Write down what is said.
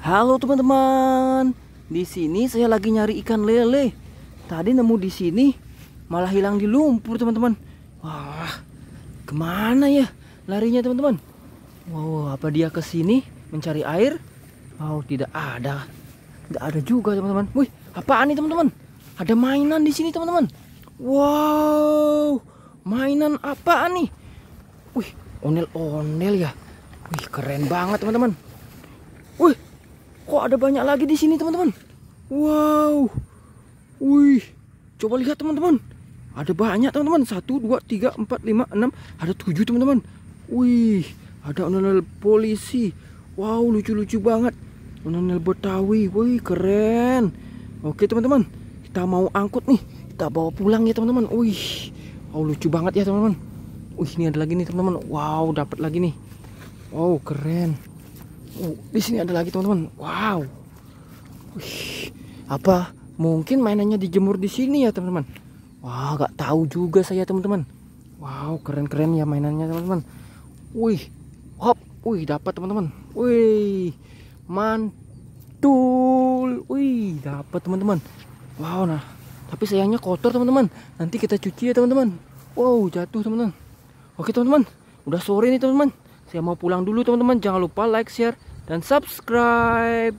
Halo teman-teman. Di sini saya lagi nyari ikan lele. Tadi nemu di sini malah hilang di lumpur, teman-teman. Wah. Kemana ya larinya, teman-teman? Wow, apa dia ke sini mencari air? Wow, tidak ada. Tidak ada juga, teman-teman. Wih, apa nih, teman-teman? Ada mainan di sini, teman-teman. Wow. Mainan apa nih? Wih, onel-onel ya. Wih, keren banget, teman-teman. Wih, Kok ada banyak lagi di sini, teman-teman? Wow. Wih. Coba lihat, teman-teman. Ada banyak, teman-teman. Satu, dua, tiga, empat, lima, enam. Ada tujuh, teman-teman. Wih. Ada onel polisi. Wow, lucu-lucu banget. Onel Betawi. Wih, keren. Oke, teman-teman. Kita mau angkut nih. Kita bawa pulang ya, teman-teman. Wih. Wow, lucu banget ya, teman-teman. Wih, ini ada lagi nih, teman-teman. Wow, dapat lagi nih. Wow, keren. Uh, di sini ada lagi teman-teman. Wow. Wih, apa mungkin mainannya dijemur di sini ya teman-teman? Wah, wow, gak tahu juga saya teman-teman. Wow, keren-keren ya mainannya teman-teman. Wih, hop, wih dapat teman-teman. Wih, mantul. Wih, dapat teman-teman. Wow, nah, tapi sayangnya kotor teman-teman. Nanti kita cuci ya teman-teman. Wow, jatuh teman-teman. Oke teman-teman, udah sore nih teman-teman. Saya mau pulang dulu teman-teman. Jangan lupa like, share, and subscribe